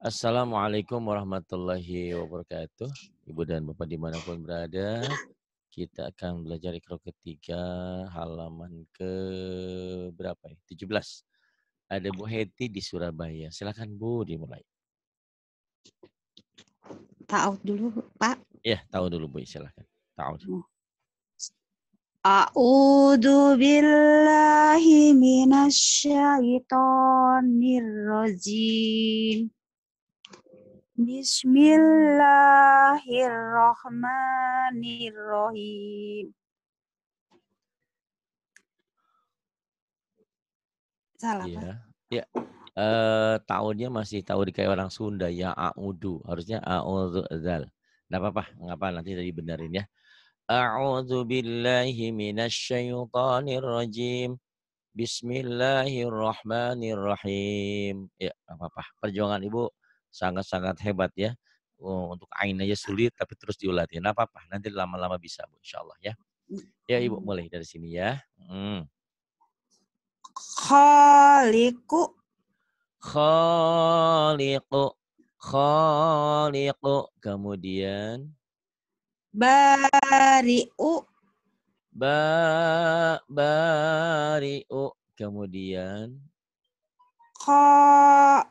Assalamualaikum warahmatullahi wabarakatuh. Ibu dan Bapak dimanapun berada, kita akan belajar ikro ketiga halaman ke berapa ya? 17. Ada Bu Heti di Surabaya. Silakan Bu dimulai. Tahu dulu Pak. Ya, tahu dulu Bu. Ya, silakan. Tahu. Hmm. A'udzu billahi minasy syaithanir rajim. Bismillahirrahmanirrahim. Salah. Iya. Ya. Ya. E, tahunnya masih tahu di kayak orang Sunda ya a'udu. Harusnya a'udzu zal. Enggak apa-apa, enggak apa nanti tadi benerin ya. A'udzu billahi minasyaitonir rajim. Bismillahirrahmanirrahim. Ya, apa-apa. Perjuangan Ibu sangat-sangat hebat ya. Oh, untuk ain aja sulit tapi terus diulati. Nah, apa-apa, nanti lama-lama bisa Bu insya Allah ya. Ya Ibu mulai dari sini ya. Hmm. Khaliku Khaliku Khaliku Kemudian Bari'u ba bari'u kemudian qa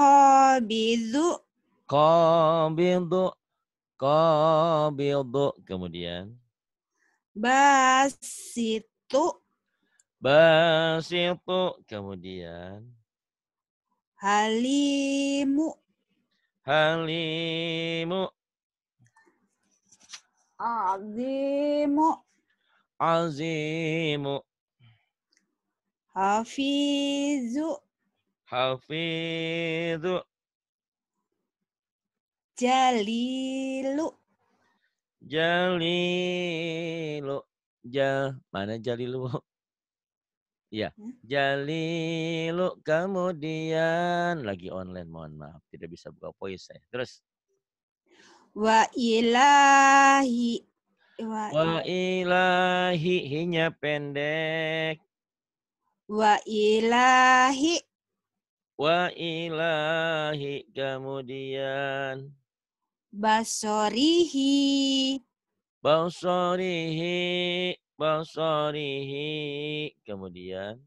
Qabidu. Qabidu. Qabidu. Kemudian. Basitu. Basitu. Kemudian. Halimu. Halimu. Azimu. Azimu. Hafizu. Hafidhu. Jalilu. Jalilu. Jal mana Jalilu? Ya, hmm? Jalilu kemudian lagi online mohon maaf tidak bisa buka voice saya. Terus wa ilahi wa ilahi hinya pendek wa ilahi wa ilahi kemudian basorihi basorihi basorihi kemudian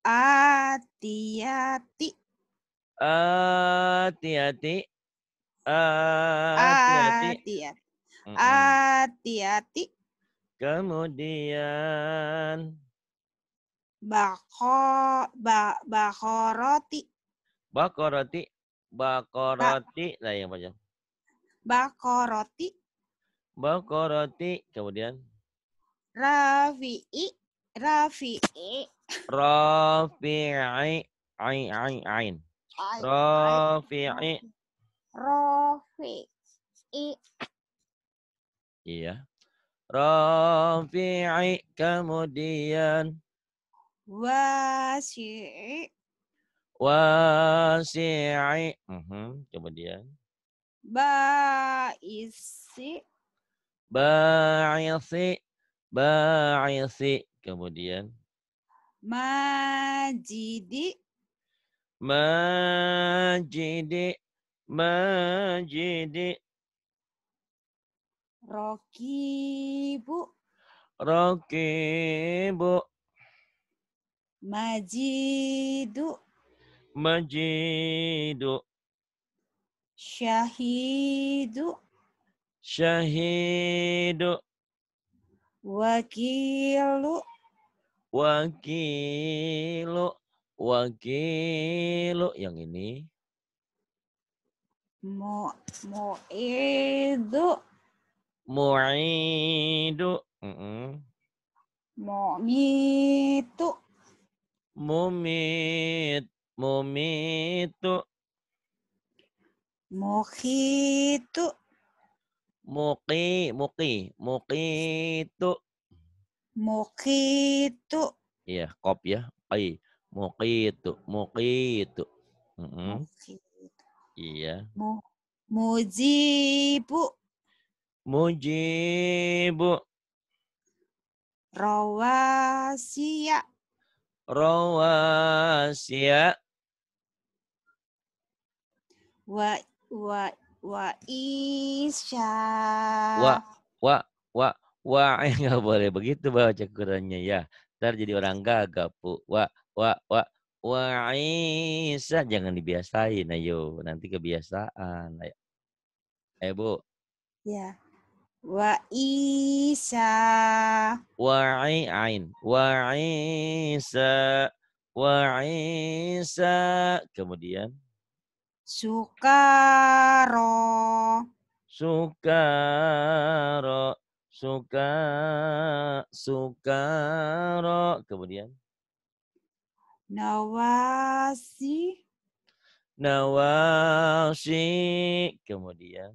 atiati atiati atiati atiati kemudian Bako, ba, bakoroti. Bakoroti. Bakoroti. Ba, nah yang roti Bakoroti. roti Kemudian. Rafi'i. Rafi'i. Rafi'i. Ain, ain, ain. Rafi'i. Rafi'i. Iya. Rafi'i kemudian Wasi'i. Wasi'i. Uh-huh. Mhm, Kemudian. Ba'isi. Ba'isi. Ba'isi. Kemudian. Majidi. Majidi. Majidi. Rokibu. Rokibu. Majidu. Majidu. Syahidu. Syahidu. Wakilu. Wakilu. Wakilu. Yang ini. mo, Mu, mu'idu. Mu'idu. Mm -mm. Mu'mitu mumit mumitu mukitu muki muki mukitu mukitu iya kop ya ai mukitu mukitu mm -hmm. iya Mu, mujibu mujibu rawasiya rawasia ya. wa wa wa isya wa wa wa wa enggak boleh begitu baca Qurannya ya ntar jadi orang gagap bu, wa wa wa wa isya jangan dibiasain ayo nanti kebiasaan ayo, ayo eh, bu ya Wa Isa. Wa Ain. Wa Isa. Wa Isa. Kemudian. Sukaro. Sukaro. Suka. Sukaro. Kemudian. Nawasi. Nawasi. Kemudian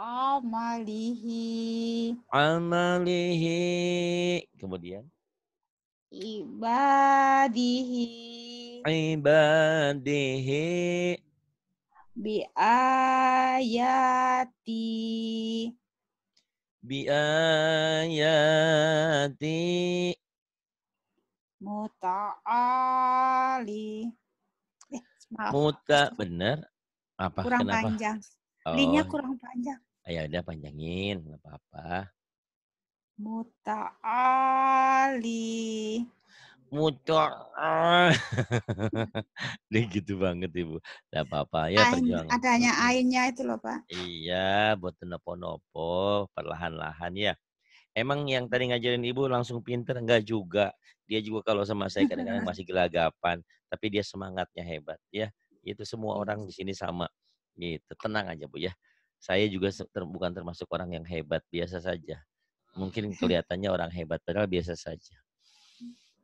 amalihi amalihi kemudian ibadihi ibadihi biayati biayati muta'ali eh, Muta benar apa kurang kenapa panjang. Oh. Linya kurang panjang. Ya udah panjangin, nggak apa-apa. Muta'ali. Muta'ali. Dia gitu banget Ibu. Nggak apa-apa ya Ain, perjuangan. Adanya ainnya itu loh Pak. Iya, buat nopo-nopo, perlahan-lahan ya. Emang yang tadi ngajarin ibu langsung pinter? Enggak juga. Dia juga kalau sama saya kadang-kadang masih gelagapan. Tapi dia semangatnya hebat ya. Itu semua orang di sini sama. Gitu. Tenang aja Bu ya saya juga ter, bukan termasuk orang yang hebat, biasa saja. Mungkin kelihatannya orang hebat, padahal biasa saja.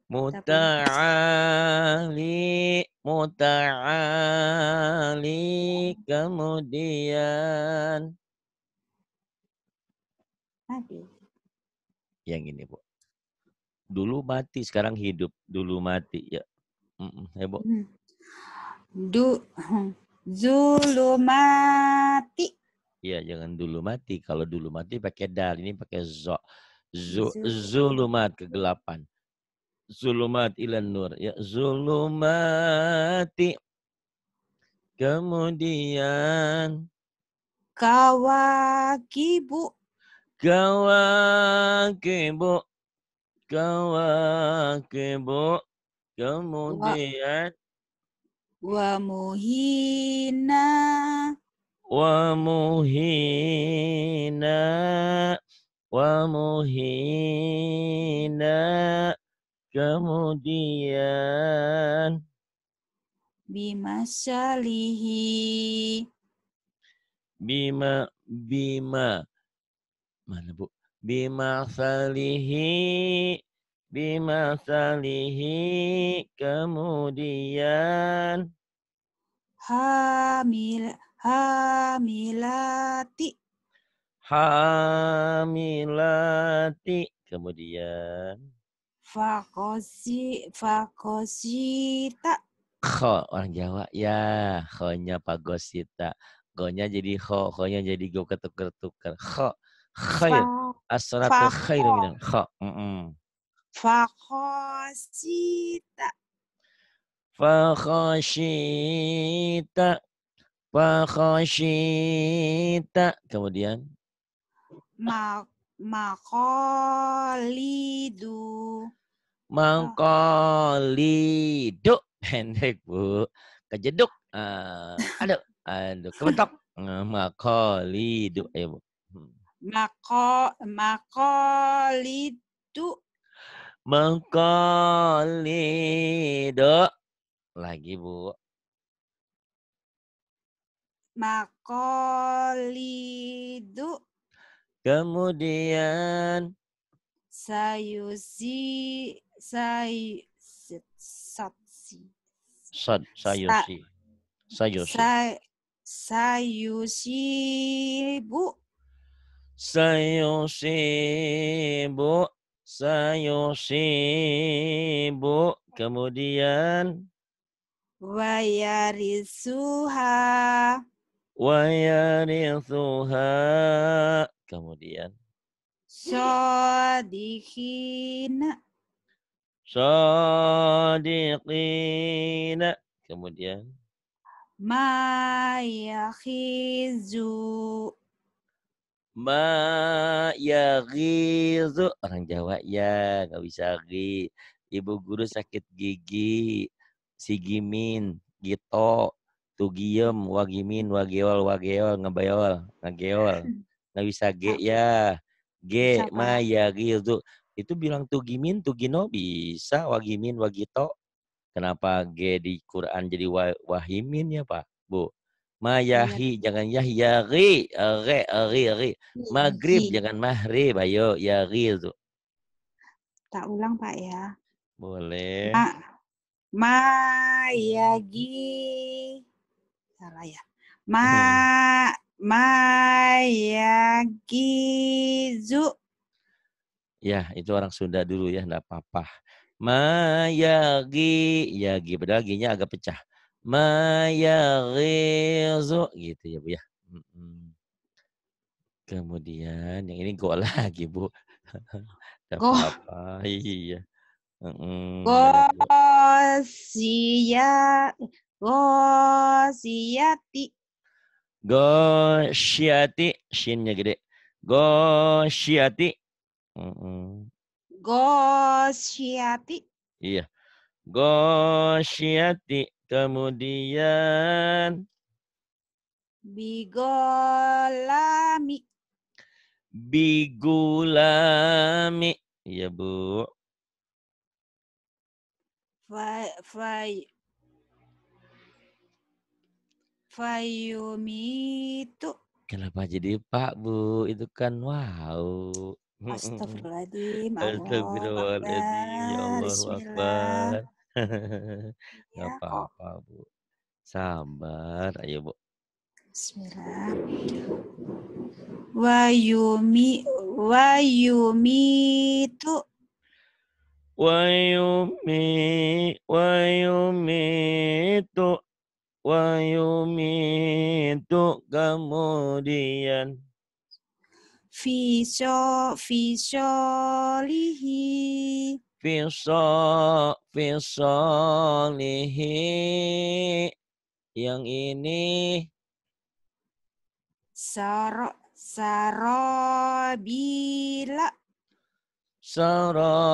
Muta'ali, muta'ali, kemudian. Mati. Yang ini, Bu. Dulu mati, sekarang hidup. Dulu mati, ya. ya, Bu. Hmm. Du, zulumati. Ya jangan dulu mati. Kalau dulu mati pakai dal, ini pakai zo. Zu, zulumat kegelapan. Zulumat ilan nur. Ya, zulumati. Kemudian kawakibu. Kawakibu. Kawakibu. Kemudian wa, wa muhina ومهينا ومهينا kemudian bima salihi bima bima mana bu bima salihi bima salihi kemudian hamil hamilati hamilati kemudian fakosi fakosita kho orang Jawa ya khonya pagosita gonya jadi kho khonya jadi go ketuker tuker kho khair asratu khair minal kho mm -mm. fakosita fakosita Fakhoshita. Kemudian. Mak makolidu. makoliduk Pendek, Bu. Kejeduk. Uh, aduh. Aduh. makoliduk eh, Makolidu. Ayo, Bu. Hmm. Mako, makolidu. Mangkolidu. Lagi, Bu. Makolidu. Kemudian. Sayusi. Say, satsi. Sad, sayusi. Sayusi. Say, sayusi bu. Sayusi bu. Sayusi bu. Kemudian. Wayarisuha wayarithuha kemudian sadiqina sadiqina kemudian ma ya gizu. orang Jawa ya nggak bisa gi ibu guru sakit gigi si Gimin gitu tugiem wagimin wageol wageol ngebayol ngegeol nggak bisa g ya ge maya gitu itu bilang tugimin tugino bisa wagimin wagito kenapa ge di Quran jadi wahimin ya pak bu mayahi iya. ya. ya iya, jangan yahi yari re re re maghrib jangan mahrib ayo yari itu tak ulang pak ya boleh ma mayagi salah ya. Hmm. Ma Mayagizu. Ya, itu orang Sunda dulu ya, enggak apa-apa. Mayagi, yagi padahal ginya agak pecah. Mayagizu gitu ya, Bu ya. Kemudian yang ini go lagi, Bu. Enggak apa-apa. Iya. ya. Gosyati. Gosyati. Shinnya gede. Gosyati. Gosiati. Iya. Gosyati. Kemudian. Bigolami. Bigulami. Iya, Bu. Fai, fai, Fayumitu. Kenapa jadi Pak Bu? Itu kan wow. Astagfirullahaladzim. Astagfirullahaladzim. Ya Allah Akbar. Ya. Gak apa-apa Bu. Sabar. Ayo Bu. Bismillah. Wayumi wayumitu. Wayumi wayumitu wa yumitu kemudian fiso fi fiso lihi yang ini saro sarabila sara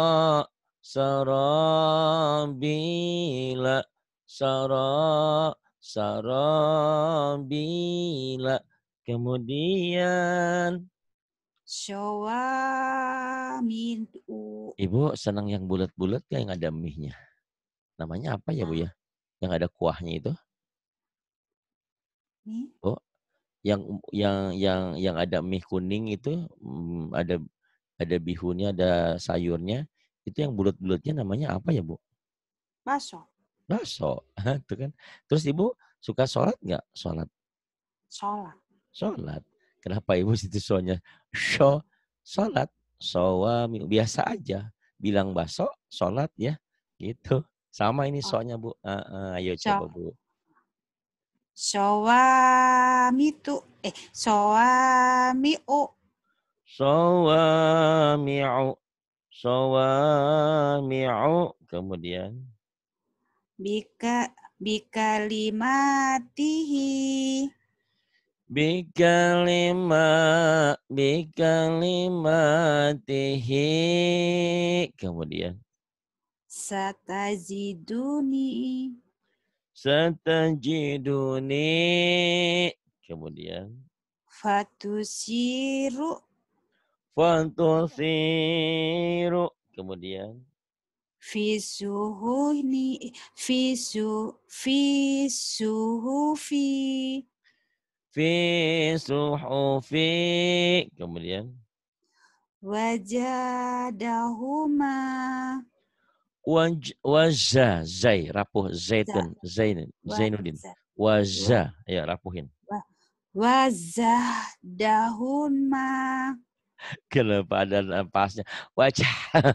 sarabila sara sarabila kemudian Syawamidu. Ibu senang yang bulat-bulat ya yang ada mie-nya? Namanya apa ya Bu ya? Yang ada kuahnya itu? Mie? oh yang yang yang yang ada mie kuning itu mm, ada ada bihunnya, ada sayurnya. Itu yang bulat-bulatnya namanya apa ya, Bu? masuk Baso, itu kan. Terus ibu suka sholat nggak? Sholat. Sholat. Sholat. Kenapa ibu situ soalnya? So, sholat. Sholat. Biasa aja. Bilang baso, sholat ya. Gitu. Sama ini oh. soalnya bu. Uh, uh, ayo coba bu. Sowami tu. Eh, sowami u. Sowami u. Sowami u. Kemudian. Bika bikalimatihi bikalima bikalimatihi kemudian satajiduni satajiduni kemudian fatu fatu fatusiru kemudian fi suhuni fi su fi suhufi fi suhufi kemudian wajadahuma waj waza zai rapuh zaitun zainun zainuddin waza ya rapuhin waza dahuma Kenapa ada eh, nafasnya Wajah.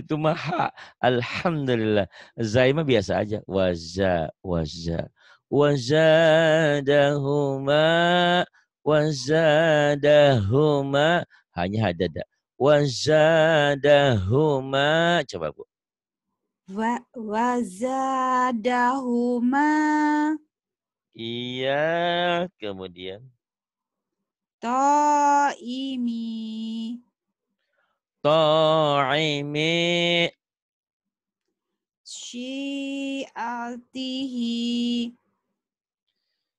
Itu maha. Alhamdulillah. Zaima biasa aja. Waza, waza. Wazadahuma, wazadahuma. Hanya ada ada Wazadahuma. Coba Bu. Wa, wazadahuma. Iya, kemudian Ta'imi. Ta'imi. Syi'atihi.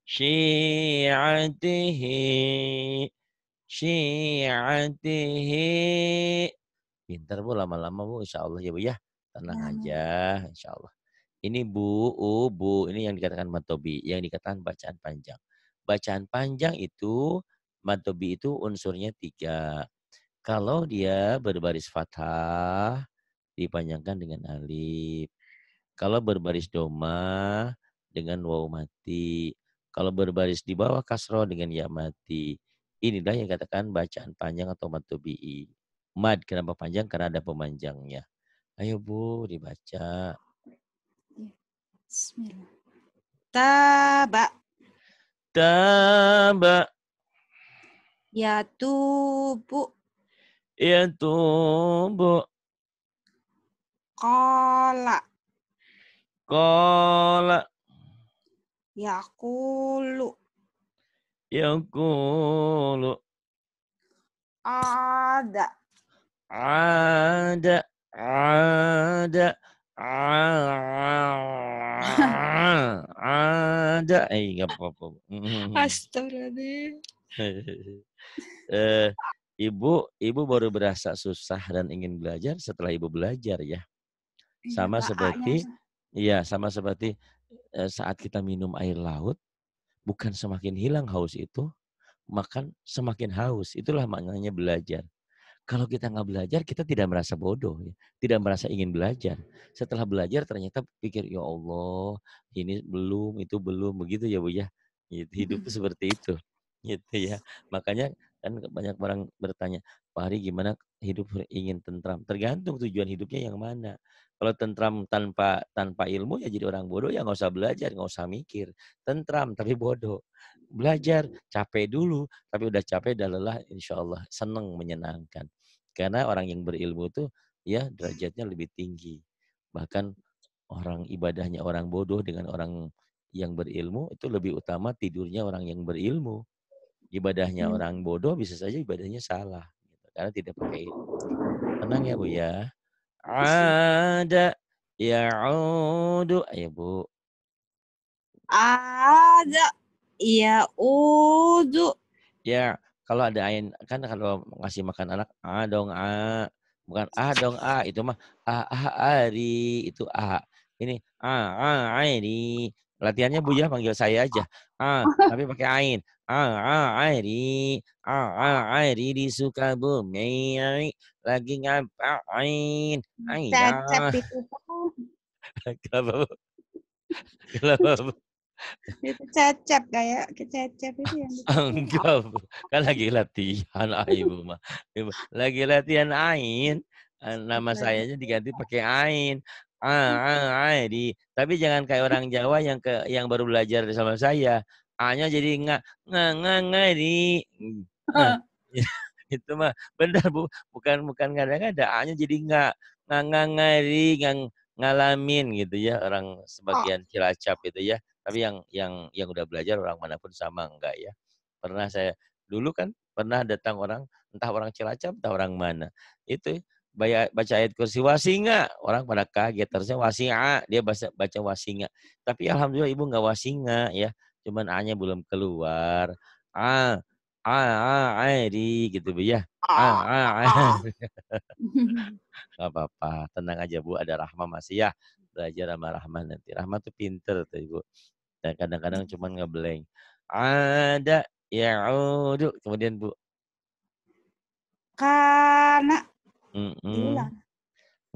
Syi'atihi. Syi'atihi. Pintar Bu lama-lama Bu insya Allah ya Bu ya. Tenang ya. aja insya Allah. Ini Bu, U, Bu. Ini yang dikatakan Matobi. Yang dikatakan bacaan panjang. Bacaan panjang itu Matobi itu unsurnya tiga. Kalau dia berbaris fathah, dipanjangkan dengan alif. Kalau berbaris doma, dengan waw mati. Kalau berbaris di bawah kasro dengan ya mati. Inilah yang katakan bacaan panjang atau matobi. Mad kenapa panjang? Karena ada pemanjangnya. Ayo Bu, dibaca. Bismillah. Taba. Taba ya Ya tubu. Kola. Kola. ya Yakulu. Ya ada. Ada. Ada. Ada. Ada. Eh, nggak apa-apa. Mm-hmm. deh eh, ibu ibu baru berasa susah dan ingin belajar setelah ibu belajar ya. Iya, sama seperti iya sama seperti eh, saat kita minum air laut bukan semakin hilang haus itu, makan semakin haus. Itulah maknanya belajar. Kalau kita nggak belajar, kita tidak merasa bodoh, ya. tidak merasa ingin belajar. Setelah belajar, ternyata pikir ya Allah, ini belum, itu belum, begitu ya bu ya. Hidup itu seperti itu gitu ya. Makanya kan banyak orang bertanya, Pak Hari gimana hidup ingin tentram? Tergantung tujuan hidupnya yang mana. Kalau tentram tanpa tanpa ilmu ya jadi orang bodoh ya nggak usah belajar, nggak usah mikir. Tentram tapi bodoh. Belajar capek dulu, tapi udah capek udah lelah, insya Allah seneng menyenangkan. Karena orang yang berilmu tuh ya derajatnya lebih tinggi. Bahkan orang ibadahnya orang bodoh dengan orang yang berilmu itu lebih utama tidurnya orang yang berilmu ibadahnya hmm. orang bodoh bisa saja ibadahnya salah gitu. karena tidak pakai itu. Tenang ya Bu ya. Iya. Ada ya udu Ayo iya, Bu. Ada ya udu Ya, kalau ada ayin kan kalau ngasih makan anak a dong a bukan a dong a itu mah a a ari itu a ini a a ari Latihannya Bu ya panggil saya aja. Ah, tapi pakai ain. Ah, ah, airi. Ah, ah, airi di Sukabumi. Lagi ngapain? Ain. Cacap itu. Kalau Bu? kalau Bu? Itu cacap kayak kecacap itu yang Enggak, Bu. Kan lagi latihan ibu mah. Lagi latihan ain. Nama iya. sayanya diganti pakai ain. Ah, ah, di. Tapi jangan kayak orang Jawa yang ke yang baru belajar sama saya. A-nya jadi nggak nggak nggak di. itu mah benar bu, bukan bukan nggak ada A-nya jadi nggak nggak nggak nga di ngang ngalamin gitu ya orang oh. sebagian cilacap gitu ya. Tapi yang yang yang udah belajar orang manapun sama enggak ya. Pernah saya dulu kan pernah datang orang entah orang cilacap entah orang mana itu baca ayat kursi wasinga orang pada kaget terusnya wasinga dia baca baca wasinga tapi alhamdulillah ibu nggak wasinga ya cuman a nya belum keluar a a a airi gitu bu ya a a nggak apa apa tenang aja bu ada rahma masih ya belajar sama rahma nanti rahma tuh pinter tuh ibu dan kadang-kadang cuman ngebleng ada ya kemudian bu karena Mm -mm. Enggak,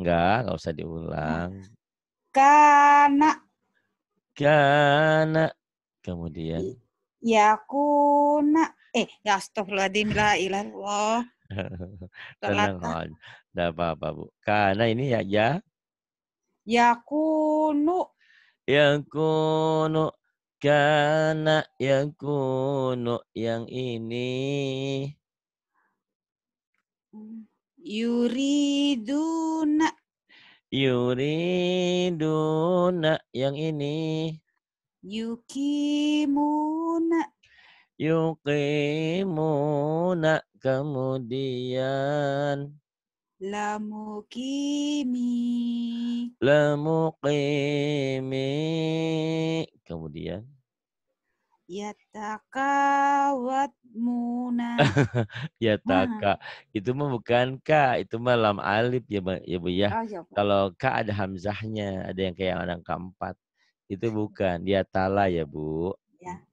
enggak usah diulang. Karena. Karena. Kemudian. Ya kuna. Eh, ya astagfirullahaladzim la Allah. Tenang, Tidak ah. apa-apa, Bu. Karena ini ya, ya. Ya kunu. Yang kunu. Karena yang kuno yang ini. Hmm. Yuriduna. Yuriduna yang ini. Yukimuna. Yukimuna kemudian. Lamukimi. Lamukimi kemudian. Ya Yatakawat muna. Yataka. Hmm. Itu mah bukan ka, itu mah lam alif ya, ya Bu ya. Oh, ya Kalau ka ada hamzahnya, ada yang kayak anak keempat. Itu ya. bukan, yatala ya Bu. Ya.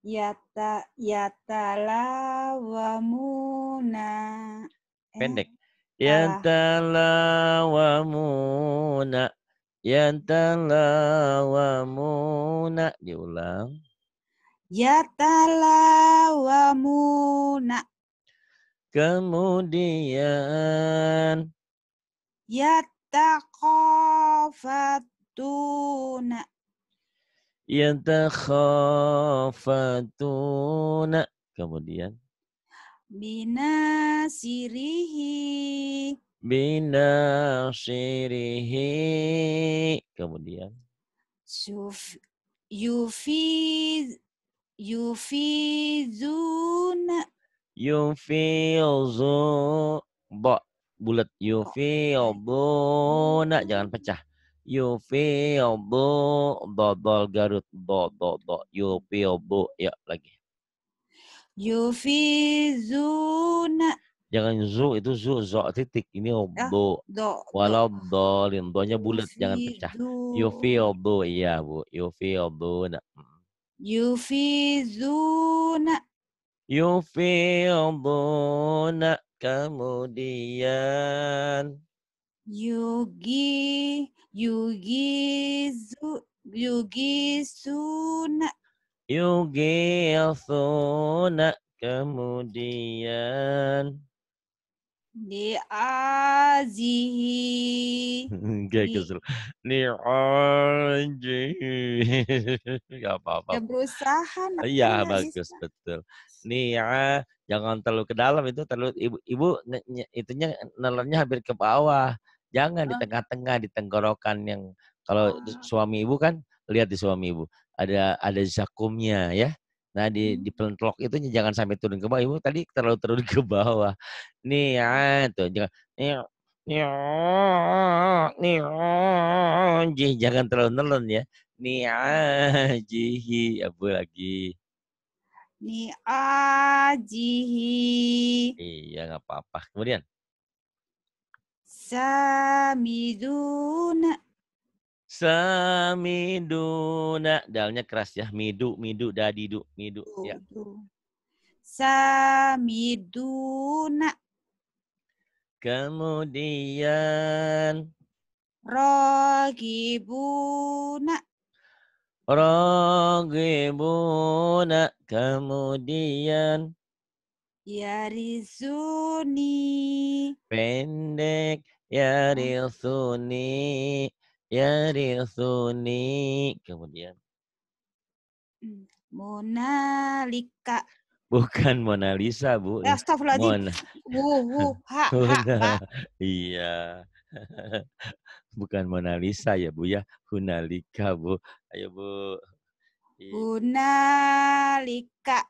Yata yatala muna. Eh. Pendek. Ya tala Yatala muna. Ya Diulang. Yatalawamuna. Kemudian. Yatakofatuna. Yatakhafatuna. Ya Kemudian. Binasirihi. Binasirihi. Kemudian. yufi yufiz, Yufizuna. Yufizu. Bo. Bulat. Yufizuna. Jangan pecah. Yufizu. Dodol Garut. Do, do, do. Yufizu. Ya, lagi. Yufizuna. Jangan zu itu zu zo titik ini ah, obo. Walau dolin doanya bulat jangan pecah. obo, iya bu. obo, nak. Yufizuna. Yufizuna. kemudian. Yugi, yugizu, Yugizuna, Yugisuna kemudian. Ni'azihi. Gak kesel. Ni'azihi. Gak apa-apa. berusaha. Iya bagus betul. betul. Ni'a. Ya, jangan terlalu ke dalam itu terlalu ibu ibu itunya nelernya hampir ke bawah. Jangan di oh. tengah-tengah di tenggorokan yang kalau ah. suami ibu kan lihat di suami ibu ada ada zakumnya ya. Nah di hmm. di pelentlok itu jangan sampai turun ke bawah. Ibu tadi terlalu turun ke bawah. Nih ya tuh jangan nih nih nih jangan terlalu nelen ya. Nih jihi abu lagi. Nih nih, Iya nggak apa-apa. Kemudian. Samiduna Samiduna. Dalnya keras ya. Midu, midu, dadidu, midu. Ya. Samiduna. Kemudian. Rogibuna. Rogibuna. Kemudian. Yarisuni. Pendek. Yarisuni. Ya risuni. Kemudian. Monalika. Bukan Mona Lisa, Bu. Eh, astagfirullahaladzim. Mona. Bu, bu, ha, ha, ha. Iya. Bukan Mona Lisa ya, Bu ya. Hunalika, Bu. Ayo, Bu. Hunalika.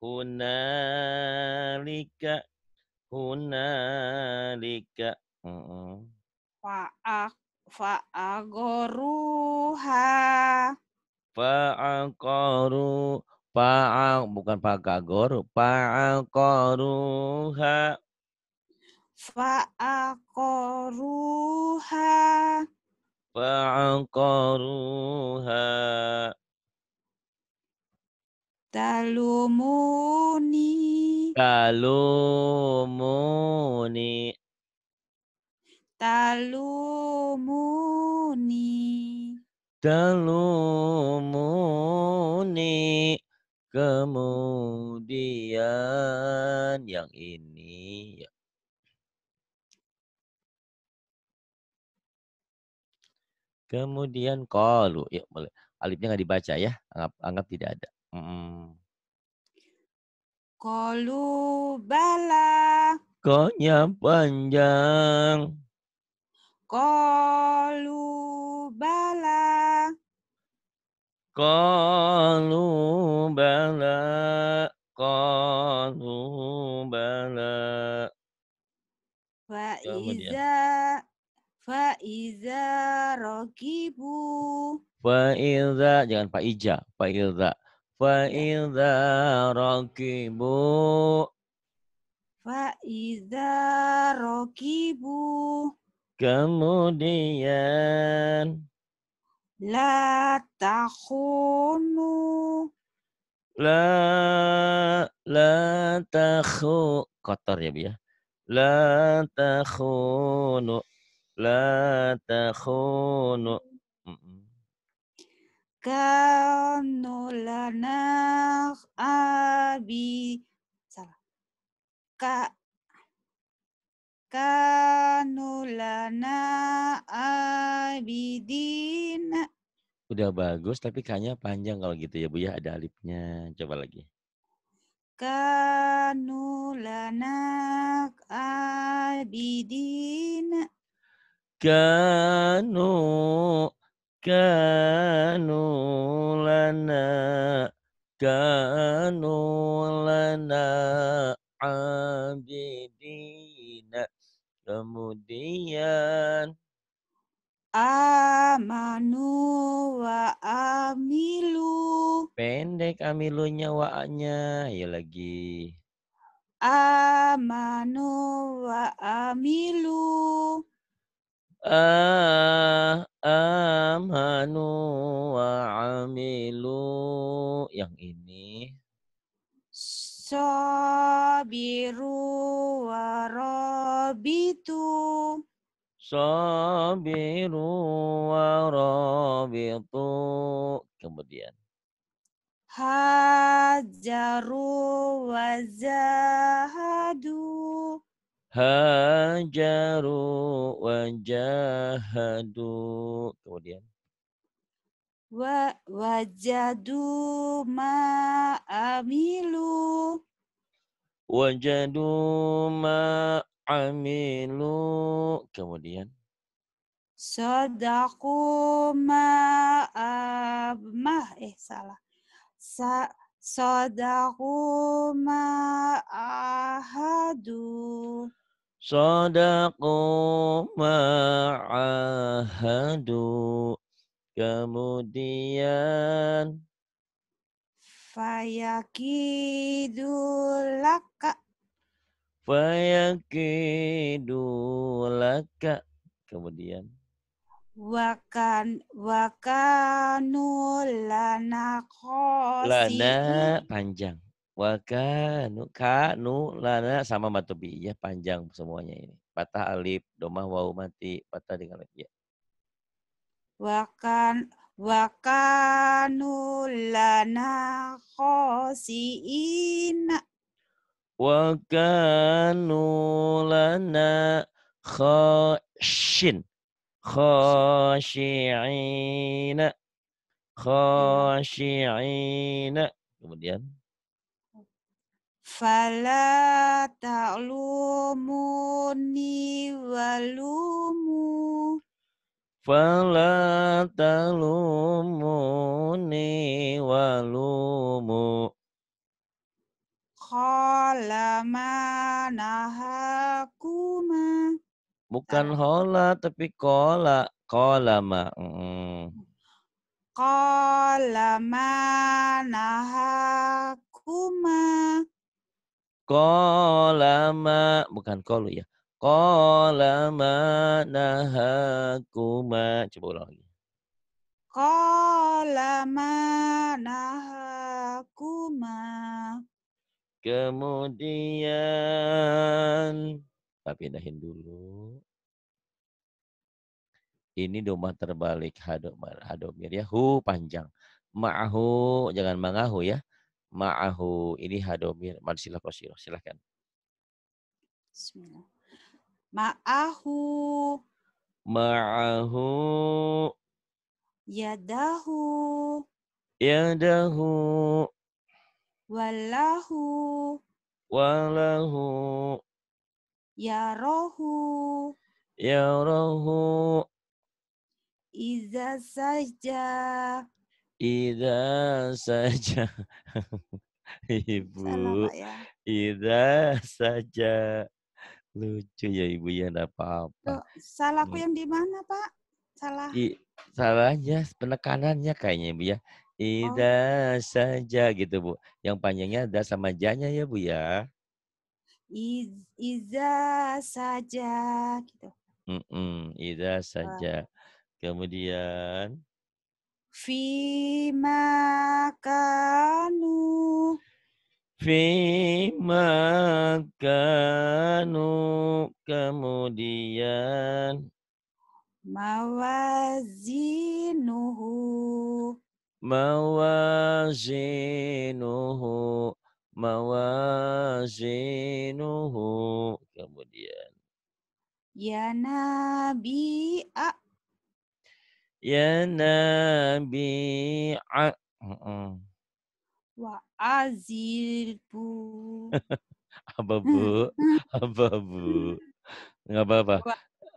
Hunalika. Hunalika. Mm -uh fa'agoruha fa'agoru fa'ag, bukan fa'agoru fa'agoruha fa'agoruha fa'agoruha Talumuni. Talumuni. Kemudian kalu, Ya, boleh. Alifnya nggak dibaca ya. Anggap anggap tidak ada. Hmm. Kalu bala. Konya panjang. Kalu bala. Kalu bala. Kalu bala. Wa iza Faiza rokibu. Faiza jangan Pak Ija Faiza, Faiza. Ya. Faiza rokibu. Faiza rokibu. Kemudian la takhunu. La la takhu kotor ya bu ya. La takhunu La takhunu. Kanu lana abi. Salah. Ka. Kanu lana abidina. Udah bagus tapi kayaknya panjang kalau gitu ya Bu ya ada alifnya. Coba lagi. Kanu lana abidina kanu kanu lana kanu lana abidina kemudian amanu wa amilu pendek amilunya waanya ya lagi amanu wa amilu amanu wa amilu yang ini sabiru wa rabitu sabiru wa rabitu kemudian hajaru wa zahadu hajaru wajahadu kemudian wa wajadu ma amilu wajadu ma amilu kemudian sadaku ma amah eh salah Sa sadaku ma ahadu Sadaqu ma'ahadu. Kemudian. Fayakidulaka. Fayakidulaka. Kemudian. Wakan wakanulana kosi. Lana panjang. Wakanu, kanu, lana, sama matobi. Ya, panjang semuanya ini. Patah alif, domah wau mati, patah dengan alif. Ya. Wakan, wakanu lana khosiina. Wakanu lana khosin Khoshi'ina. Iya. Khoshi'ina. Kemudian. Fala ta'lumuni walumu. Fala ta'lumuni walumu. Kala manahakuma. Bukan hola tapi kola. Kola ma. Mm. Kola manahakuma. Kolama, bukan kolu ya. Kolama nahakuma. Coba ulang lagi. Kolama nahakuma. Kemudian, tapi dahin dulu. Ini doma terbalik hadomir, hadomir ya. Hu panjang. Ma'ahu, jangan mangahu ya ma'ahu. Ini hadomir mansilah kosiro Silahkan. Ma'ahu. Ma'ahu. Yadahu. Yadahu. Walahu. Walahu. Yarohu. Yarohu. Iza saja. Ida saja ibu ya. Ida saja lucu ya ibu ya ada apa-apa. Salahku yang di mana pak? Salah. I, salahnya penekanannya kayaknya ibu ya. Ida oh. saja gitu bu. Yang panjangnya ada sama janya ya bu ya. ida saja gitu. Mm -mm, Ida saja. Kemudian Fima kanu. Fima kanu kemudian. Mawazinuhu. Mawazinuhu. Mawazinuhu. Kemudian. Ya nabi'a ya nabi a wa azil bu apa bu apa bu nggak apa apa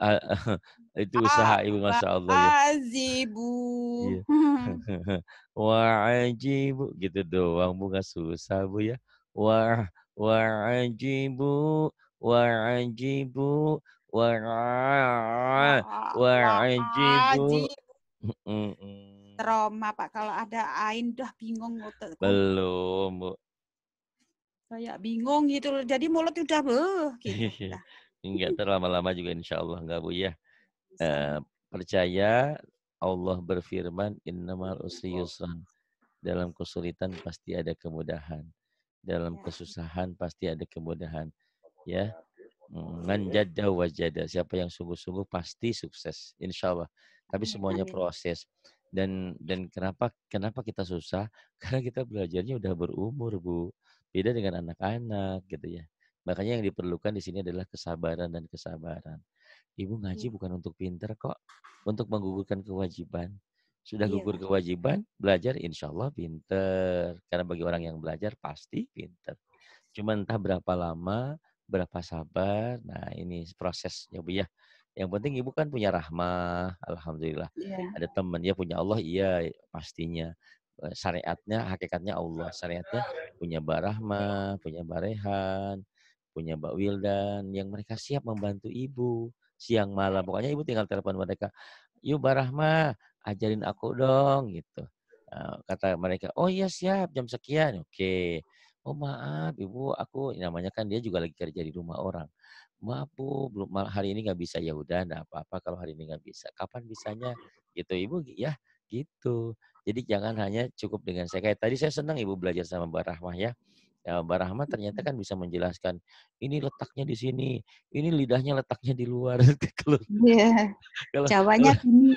itu usaha ibu masya Allah ya azibu iya. wa azibu gitu doang bu nggak susah bu ya wa wa azibu, wa azibu, wa wa azibu. Trauma Pak kalau ada Ain dah bingung mulut. Belum Bu. Kayak bingung gitu loh. Jadi mulut udah bu gitu. Enggak iya. terlama-lama juga insya Allah enggak Bu ya. Uh, percaya Allah berfirman innamal usri yusran. Dalam kesulitan pasti ada kemudahan. Dalam ya. kesusahan pasti ada kemudahan. Ya. Mm, Man wajada. Siapa yang sungguh-sungguh pasti sukses. Insya Allah. Tapi iya, semuanya iya. proses. Dan dan kenapa kenapa kita susah? Karena kita belajarnya udah berumur, Bu. Beda dengan anak-anak gitu ya. Makanya yang diperlukan di sini adalah kesabaran dan kesabaran. Ibu ngaji iya. bukan untuk pinter kok, untuk menggugurkan kewajiban. Sudah gugur kewajiban, belajar insya Allah pinter. Karena bagi orang yang belajar pasti pinter. Cuma entah berapa lama, berapa sabar. Nah ini prosesnya Bu ya. Yang penting ibu kan punya rahmah, alhamdulillah. Yeah. Ada teman, ya punya Allah, iya pastinya. Eh, syariatnya, hakikatnya Allah. Syariatnya punya Mbak Rahma, punya Mbak Rehan, punya Mbak Wildan, yang mereka siap membantu ibu siang malam. Pokoknya ibu tinggal telepon mereka, yuk Mbak Rahma, ajarin aku dong, gitu. Eh, kata mereka, oh iya siap, jam sekian, oke. Okay oh maaf ibu aku namanya kan dia juga lagi kerja di rumah orang maaf bu belum hari ini nggak bisa ya udah nggak apa-apa kalau hari ini nggak bisa kapan bisanya gitu ibu ya gitu jadi jangan hanya cukup dengan saya kayak tadi saya senang ibu belajar sama Mbak Rahmah ya Ya, Mbak Rahma ternyata kan bisa menjelaskan ini letaknya di sini, ini lidahnya letaknya di luar. kalau, yeah. Jawanya ini.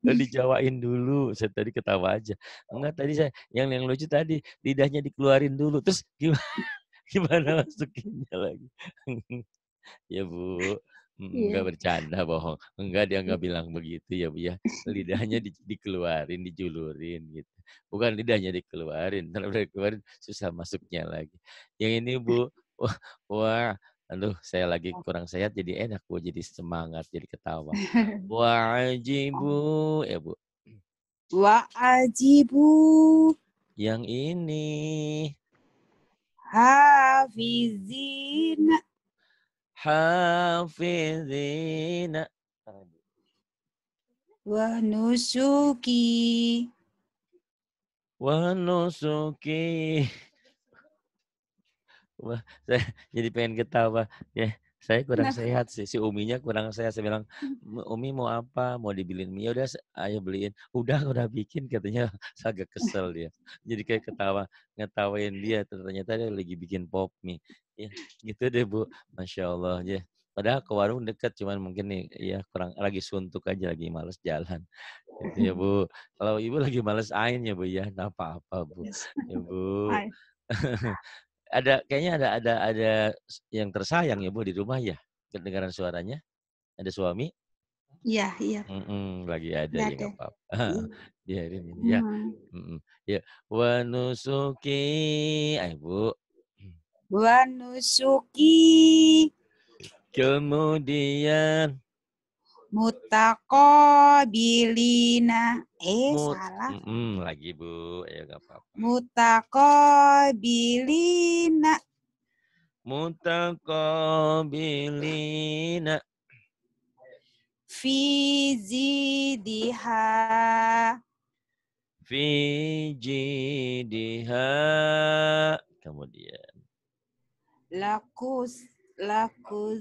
dijawain dulu, saya tadi ketawa aja. Enggak tadi saya yang yang lucu tadi lidahnya dikeluarin dulu, terus gimana? gimana masukinnya lagi? ya Bu, enggak mm, iya. yeah. bercanda bohong. Enggak dia enggak iya. bilang begitu ya Bu ya. Lidahnya di, dikeluarin, dijulurin gitu. Bukan lidahnya dikeluarin, terus dikeluarin susah masuknya lagi. Yang ini Bu, wah, wah aduh saya lagi kurang sehat jadi enak bu jadi semangat jadi ketawa wah aji bu ya bu wah aji bu yang ini hafizina hafizina wa nusuki wa nusuki Wah, saya jadi pengen ketawa ya saya kurang nah. sehat sih si uminya kurang sehat saya bilang hmm. umi mau apa mau dibeliin mie udah ayo beliin udah udah bikin katanya saya agak kesel dia jadi kayak ketawa ngetawain dia ternyata dia lagi bikin pop mie ya gitu deh bu masya allah ya padahal ke warung dekat cuman mungkin nih ya kurang lagi suntuk aja lagi males jalan gitu ya bu kalau ibu lagi males ain ya bu ya apa apa bu ya bu ada kayaknya ada ada ada yang tersayang ya bu di rumah ya kedengaran suaranya ada suami iya iya Mm-mm, lagi ada ya nggak apa-apa ya ini ya ya wanusuki ay bu wanusuki kemudian mutakobilina Eh Mut salah. Mm, lagi Bu, ya gak apa-apa. mutakobilina mutakobilina Fiji diha, Fiji diha. Kemudian. Lakus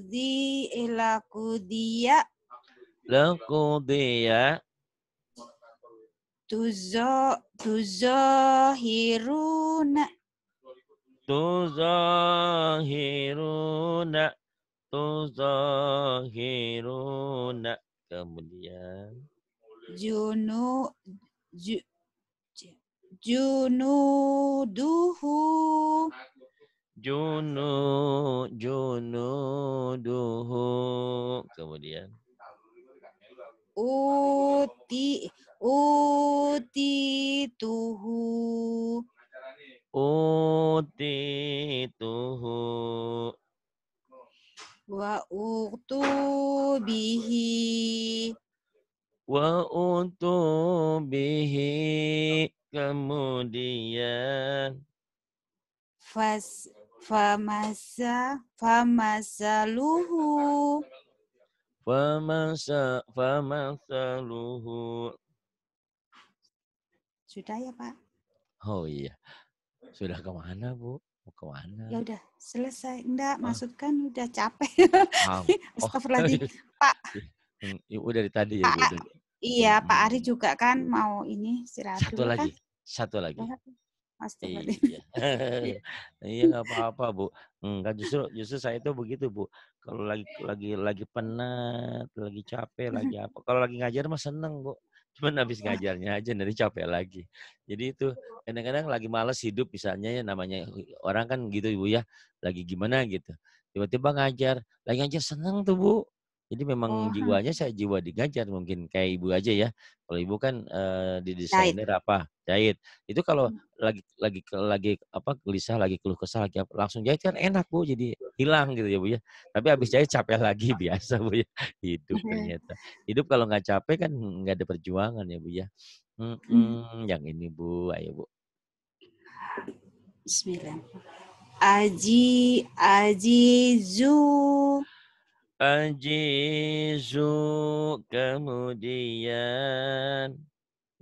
di, eh lakudia Lakudiya. Tuzo, tuzohiruna. Tuzohiruna. Tuzohiruna. Kemudian. Junu. Ju, junuduhu. Junu, junuduhu. Kemudian uti uti tuhu uti tuhu wa utu bihi wa utu bihi kemudian fas famasa famasaluhu Famasaluhu. Sudah ya Pak? Oh iya. Sudah kemana Bu? Mau kemana? Ya udah selesai. Enggak, oh. Ah. maksudkan udah capek. Oh. Astagfirullahaladzim. Iya. lagi Pak. Hmm, udah dari tadi ya. Pak, Iya, Pak Ari hmm. juga kan mau ini istirahat Satu kan? lagi. Kan? Satu lagi. Mas iya. iya, iya nggak apa-apa Bu. Enggak justru justru saya itu begitu Bu. Kalau lagi lagi lagi penat, lagi capek, lagi apa. Kalau lagi ngajar mah seneng Bu. Cuman habis iya. ngajarnya aja nanti capek lagi. Jadi itu kadang-kadang lagi males hidup misalnya ya namanya orang kan gitu Bu ya. Lagi gimana gitu. Tiba-tiba ngajar, lagi ngajar seneng tuh Bu. Jadi memang oh. jiwanya saya jiwa digajar mungkin kayak ibu aja ya. Kalau ibu kan uh, di desainer apa jahit. Itu kalau hmm. lagi lagi lagi apa gelisah, lagi keluh kesah, lagi apa, langsung jahit kan enak bu, jadi hilang gitu ya bu ya. Tapi habis jahit capek lagi biasa bu ya. Hidup ternyata. Hidup kalau nggak capek kan nggak ada perjuangan ya bu ya. Hmm, hmm. Yang ini bu, ayo bu. Bismillah. Aji Aji Zu Ajizu kemudian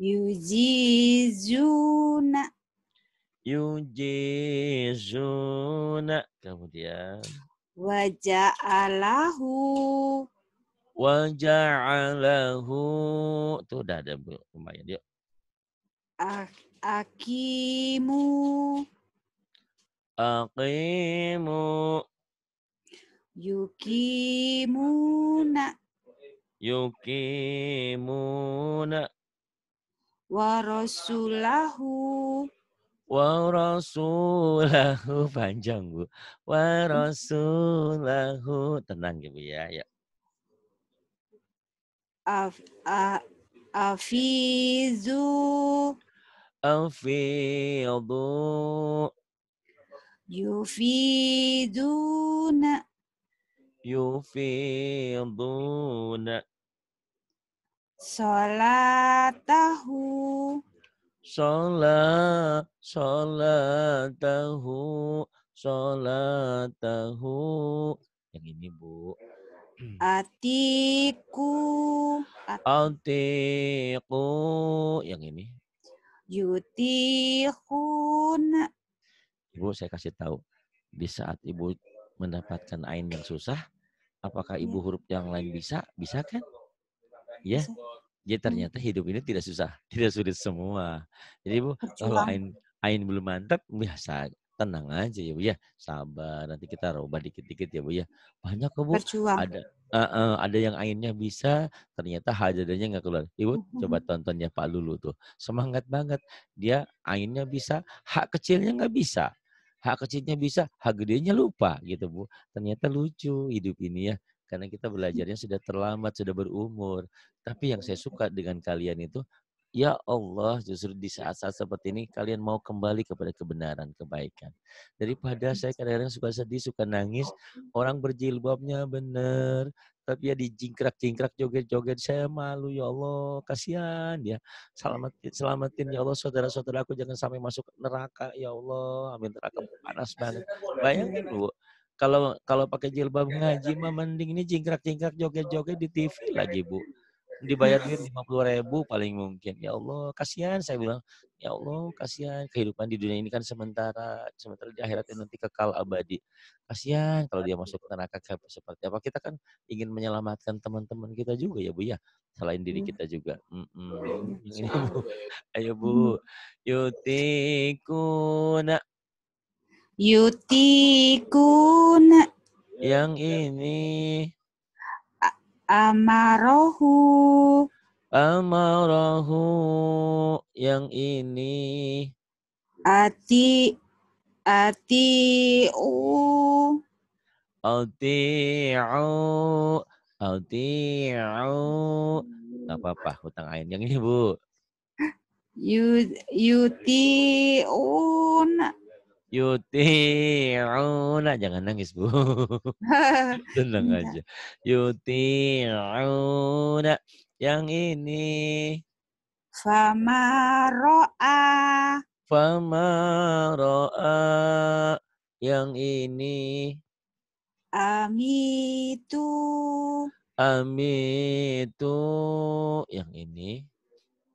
Yujizuna Yujizuna kemudian Waja'alahu Waja'alahu tuh udah ada lumayan yuk Akimu Akimu Yukimuna. Yukimuna. wa rasulahu panjang bu. rasulahu tenang ibu ya. ya. Af, a, afizu. Afizu. Yufiduna yufiduna Salatahu Salat Salatahu Salatahu Yang ini, Bu. Atiku. Atiku. Yang ini. Yutihun. Ibu, saya kasih tahu. Di saat Ibu mendapatkan ain yang susah, Apakah ibu iya. huruf yang lain bisa? Bisa kan? Iya. Ya. Jadi hmm. ternyata hidup ini tidak susah, tidak sulit semua. Jadi Bu, kalau Ain, Ain belum mantap, biasa ya, tenang aja ya Bu ya. Sabar, nanti kita rubah dikit-dikit ya Bu ya. Banyak kok Bu. Berjuang. Ada uh, uh, ada yang ainnya bisa, ternyata hajadanya nggak keluar. Ibu coba tontonnya Pak Lulu tuh. Semangat banget. Dia ainnya bisa, hak kecilnya nggak bisa hak kecilnya bisa, hak gedenya lupa gitu Bu. Ternyata lucu hidup ini ya. Karena kita hmm. belajarnya sudah terlambat, sudah berumur. Tapi yang saya suka dengan kalian itu, ya Allah justru di saat-saat seperti ini kalian mau kembali kepada kebenaran, kebaikan. Daripada saya kadang-kadang suka sedih, suka nangis, oh. orang berjilbabnya benar, tapi ya dijingkrak-jingkrak joget-joget saya malu ya Allah kasihan ya selamatin selamatin ya Allah saudara-saudaraku jangan sampai masuk neraka ya Allah amin neraka panas banget bayangin bu kalau kalau pakai jilbab ngaji mah mending ini jingkrak-jingkrak joget-joget di TV lagi bu dibayar duit lima puluh ribu paling mungkin ya Allah kasihan saya bilang ya Allah kasihan kehidupan di dunia ini kan sementara sementara di akhirat nanti kekal abadi kasihan kalau dia masuk neraka seperti apa kita kan ingin menyelamatkan teman-teman kita juga ya Bu ya selain diri hmm. kita juga Bu ya. ayo Bu hmm. yutikuna yutikuna yang ini Amarohu. Amarohu yang ini. Ati ati ati u, u, ati u, Gak apa-apa, hutang ain. Yang ini, Bu. Yuti un. Yuti'una. Jangan nangis, Bu. Tenang iya. aja. Yuti'una. Yang ini. Famaroa Famaroa Yang ini. Amitu. Amitu. Yang ini.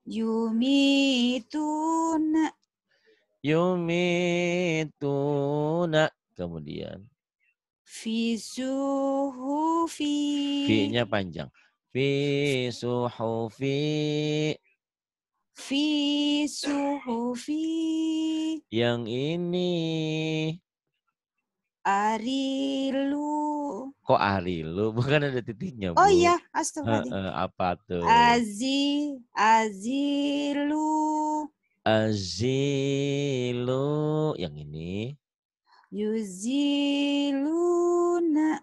Yumituna yumituna kemudian fi suhufi fi-nya panjang fi suhufi fi suhufi yang ini Arilu. Kok Arilu? Bukan ada titiknya, Bu. Oh iya, astagfirullah. apa tuh? Azi, Azilu. Azilu yang ini. Yuziluna.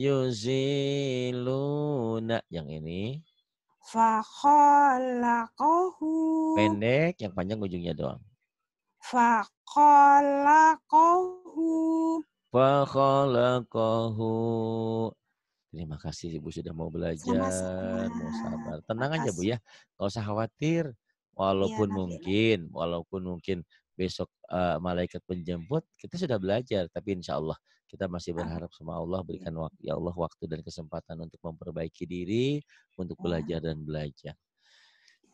Yuziluna yang ini. Fakolakohu. Pendek, yang panjang ujungnya doang. Fakolakohu. Fakolakohu. Terima kasih Ibu sudah mau belajar, Sama-sama. mau sabar. Tenang aja Bu ya, nggak usah khawatir. Iya, walaupun ya, mungkin, ya. walaupun mungkin besok uh, malaikat penjemput, kita sudah belajar. Tapi insya Allah kita masih ah. berharap sama Allah iya. berikan waktu, ya Allah waktu dan kesempatan untuk memperbaiki diri, untuk iya. belajar dan belajar.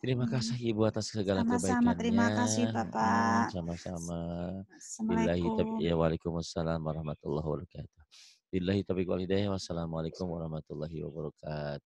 Terima hmm. kasih Ibu atas segala Sama-sama, kebaikannya. Terima kasih Bapak. Sama-sama. Billahi ya, Waalaikumsalam warahmatullahi wabarakatuh. Billahi taufiq wal hidayah. Wassalamualaikum warahmatullahi wabarakatuh.